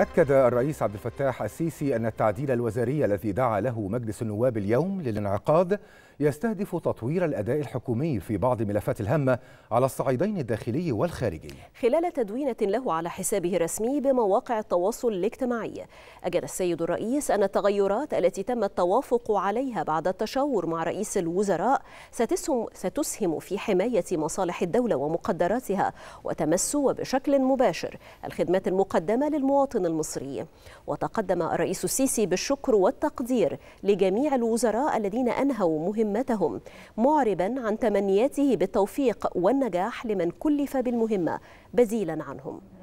أكد الرئيس عبد الفتاح السيسي أن التعديل الوزاري الذي دعا له مجلس النواب اليوم للانعقاد يستهدف تطوير الأداء الحكومي في بعض ملفات الهامة على الصعيدين الداخلي والخارجي. خلال تدوينة له على حسابه الرسمي بمواقع التواصل الاجتماعي، أجد السيد الرئيس أن التغيرات التي تم التوافق عليها بعد التشاور مع رئيس الوزراء ستسهم, ستسهم في حماية مصالح الدولة ومقدراتها وتمس وبشكل مباشر الخدمات المقدمة للمواطن المصري وتقدم الرئيس السيسي بالشكر والتقدير لجميع الوزراء الذين أنهوا مهمتهم معربا عن تمنياته بالتوفيق والنجاح لمن كلف بالمهمة بزيلا عنهم